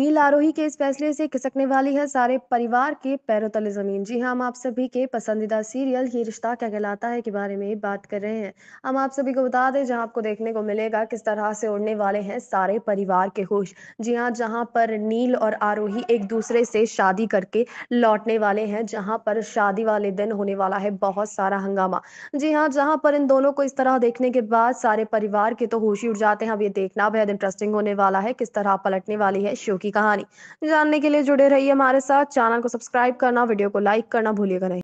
नील आरोही के इस फैसले से खिसकने वाली है सारे परिवार के पैरों तले जमीन जी हाँ हम आप सभी के पसंदीदा सीरियल ये रिश्ता क्या कहलाता है के बारे में बात कर रहे हैं हम आप सभी को बता दें जहां आपको देखने को मिलेगा किस तरह से उड़ने वाले हैं सारे परिवार के होश जी हाँ जहां पर नील और आरोही एक दूसरे से शादी करके लौटने वाले हैं जहाँ पर शादी वाले दिन होने वाला है बहुत सारा हंगामा जी हाँ जहाँ पर इन दोनों को इस तरह देखने के बाद सारे परिवार के तो होश ही उड़ जाते हैं अब ये देखना बेहद इंटरेस्टिंग होने वाला है किस तरह पलटने वाली है शो की कहानी जानने के लिए जुड़े रहिए हमारे साथ चैनल को सब्सक्राइब करना वीडियो को लाइक करना भूलिएगा नहीं